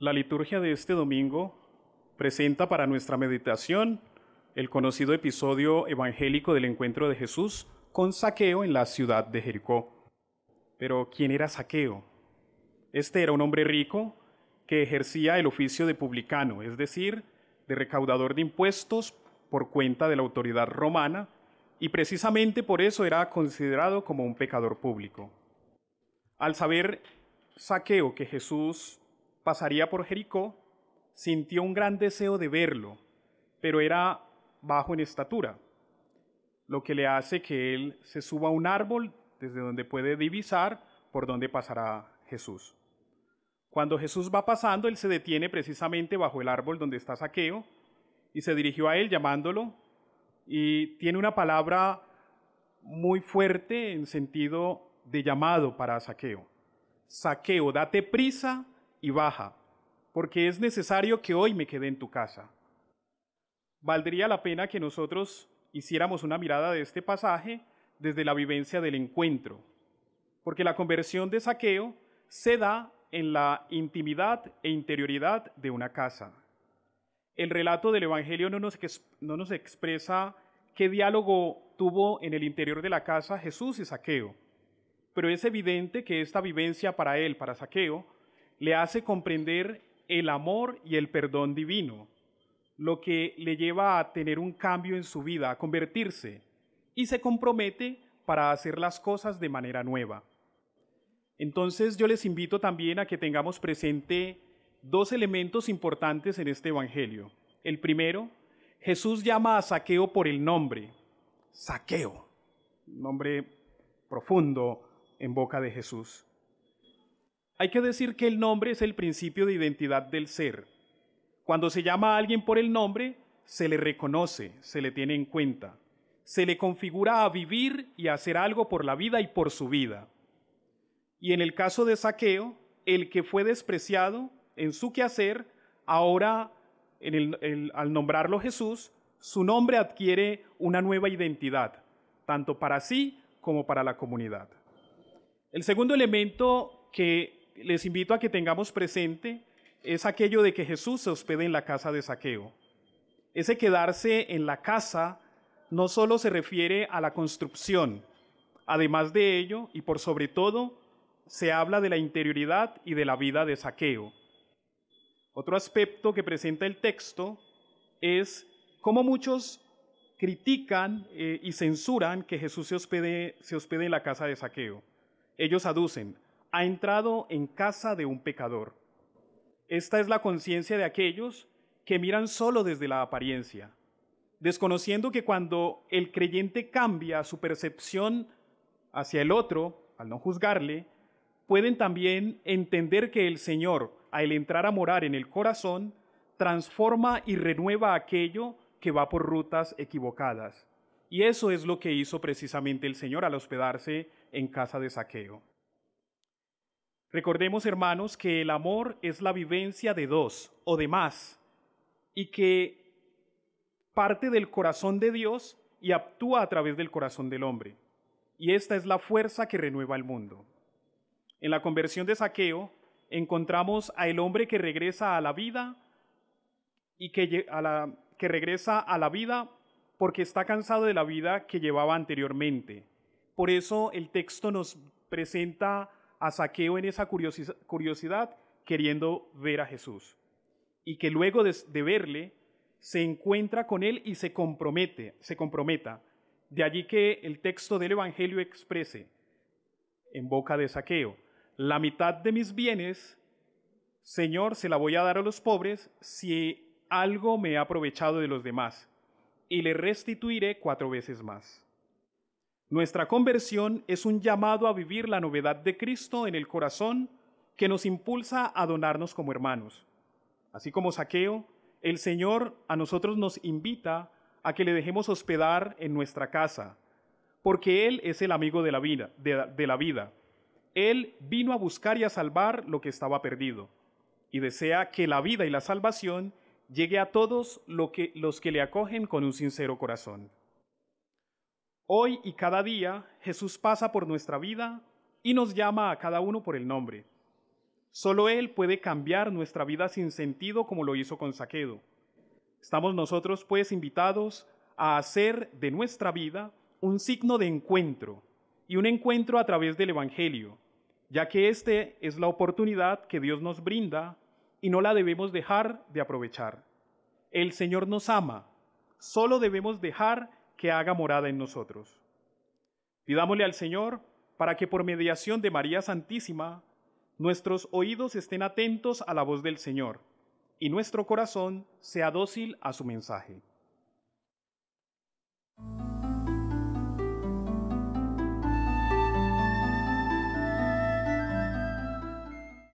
La liturgia de este domingo presenta para nuestra meditación el conocido episodio evangélico del encuentro de Jesús con Saqueo en la ciudad de Jericó. Pero ¿quién era Saqueo? Este era un hombre rico que ejercía el oficio de publicano, es decir, de recaudador de impuestos por cuenta de la autoridad romana, y precisamente por eso era considerado como un pecador público. Al saber Saqueo que Jesús pasaría por Jericó, sintió un gran deseo de verlo, pero era bajo en estatura, lo que le hace que él se suba a un árbol desde donde puede divisar por donde pasará Jesús. Cuando Jesús va pasando, él se detiene precisamente bajo el árbol donde está Saqueo y se dirigió a él llamándolo y tiene una palabra muy fuerte en sentido de llamado para Saqueo. Saqueo, date prisa y baja, porque es necesario que hoy me quede en tu casa. Valdría la pena que nosotros hiciéramos una mirada de este pasaje desde la vivencia del encuentro, porque la conversión de saqueo se da en la intimidad e interioridad de una casa. El relato del Evangelio no nos, no nos expresa qué diálogo tuvo en el interior de la casa Jesús y Saqueo, pero es evidente que esta vivencia para él, para Saqueo, le hace comprender el amor y el perdón divino, lo que le lleva a tener un cambio en su vida, a convertirse, y se compromete para hacer las cosas de manera nueva. Entonces yo les invito también a que tengamos presente dos elementos importantes en este Evangelio. El primero, Jesús llama a Saqueo por el nombre. Saqueo, nombre profundo en boca de Jesús. Hay que decir que el nombre es el principio de identidad del ser. Cuando se llama a alguien por el nombre, se le reconoce, se le tiene en cuenta, se le configura a vivir y a hacer algo por la vida y por su vida. Y en el caso de Saqueo, el que fue despreciado en su quehacer, ahora en al nombrarlo Jesús, su nombre adquiere una nueva identidad, tanto para sí como para la comunidad. El segundo elemento que les invito a que tengamos presente es aquello de que Jesús se hospede en la casa de saqueo. Ese quedarse en la casa no solo se refiere a la construcción, además de ello, y por sobre todo, se habla de la interioridad y de la vida de saqueo. Otro aspecto que presenta el texto es cómo muchos critican eh, y censuran que Jesús se hospede, se hospede en la casa de saqueo. Ellos aducen, ha entrado en casa de un pecador. Esta es la conciencia de aquellos que miran solo desde la apariencia, desconociendo que cuando el creyente cambia su percepción hacia el otro, al no juzgarle, pueden también entender que el Señor, al entrar a morar en el corazón, transforma y renueva aquello que va por rutas equivocadas. Y eso es lo que hizo precisamente el Señor al hospedarse en casa de saqueo. Recordemos, hermanos, que el amor es la vivencia de dos o de más y que parte del corazón de Dios y actúa a través del corazón del hombre. Y esta es la fuerza que renueva el mundo. En la conversión de Saqueo encontramos a el hombre que regresa a la vida y que, que regresa a la vida porque está cansado de la vida que llevaba anteriormente. Por eso el texto nos presenta a Saqueo en esa curiosidad queriendo ver a Jesús. Y que luego de, verle se encuentra con él y se compromete, se comprometa. De allí que el texto del Evangelio exprese, en boca de saqueo, la mitad de mis bienes, Señor, se la voy a dar a los pobres si algo me ha aprovechado de los demás, y le restituiré cuatro veces más. Nuestra conversión es un llamado a vivir la novedad de Cristo en el corazón que nos impulsa a donarnos como hermanos. Así como saqueo, el Señor a nosotros nos invita a que le dejemos hospedar en nuestra casa, porque Él es el amigo de la vida. De, la vida. Él vino a buscar y a salvar lo que estaba perdido, y desea que la vida y la salvación llegue a todos los que le acogen con un sincero corazón. Hoy y cada día Jesús pasa por nuestra vida y nos llama a cada uno por el nombre. Solo Él puede cambiar nuestra vida sin sentido como lo hizo con Saquedo. Estamos nosotros pues invitados a hacer de nuestra vida un signo de encuentro y un encuentro a través del Evangelio, ya que esta es la oportunidad que Dios nos brinda y no la debemos dejar de aprovechar. El Señor nos ama, solo debemos dejar que haga morada en nosotros. Pidámosle al Señor para que por mediación de María Santísima nuestros oídos estén atentos a la voz del Señor y nuestro corazón sea dócil a su mensaje.